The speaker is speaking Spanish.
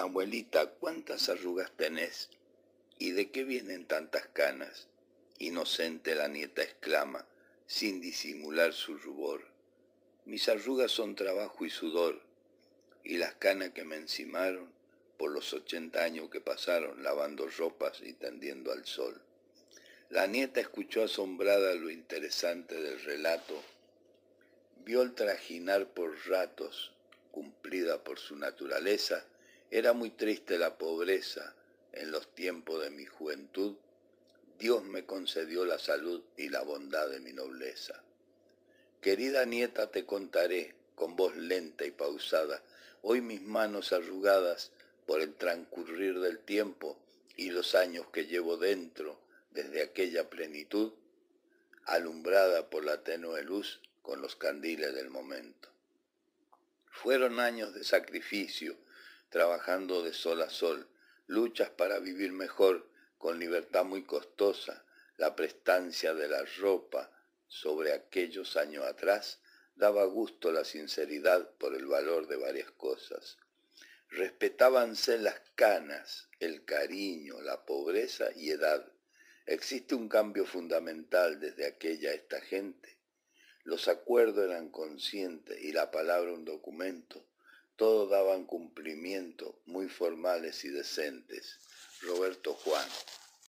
Abuelita, ¿cuántas arrugas tenés? ¿Y de qué vienen tantas canas? Inocente la nieta exclama, sin disimular su rubor. Mis arrugas son trabajo y sudor, y las canas que me encimaron por los ochenta años que pasaron lavando ropas y tendiendo al sol. La nieta escuchó asombrada lo interesante del relato, vio el trajinar por ratos, cumplida por su naturaleza, era muy triste la pobreza en los tiempos de mi juventud. Dios me concedió la salud y la bondad de mi nobleza. Querida nieta, te contaré con voz lenta y pausada, hoy mis manos arrugadas por el transcurrir del tiempo y los años que llevo dentro desde aquella plenitud, alumbrada por la tenue luz con los candiles del momento. Fueron años de sacrificio, trabajando de sol a sol, luchas para vivir mejor, con libertad muy costosa, la prestancia de la ropa sobre aquellos años atrás, daba gusto la sinceridad por el valor de varias cosas. Respetábanse las canas, el cariño, la pobreza y edad. Existe un cambio fundamental desde aquella esta gente. Los acuerdos eran conscientes y la palabra un documento. Todos daban cumplimiento muy formales y decentes. Roberto Juan.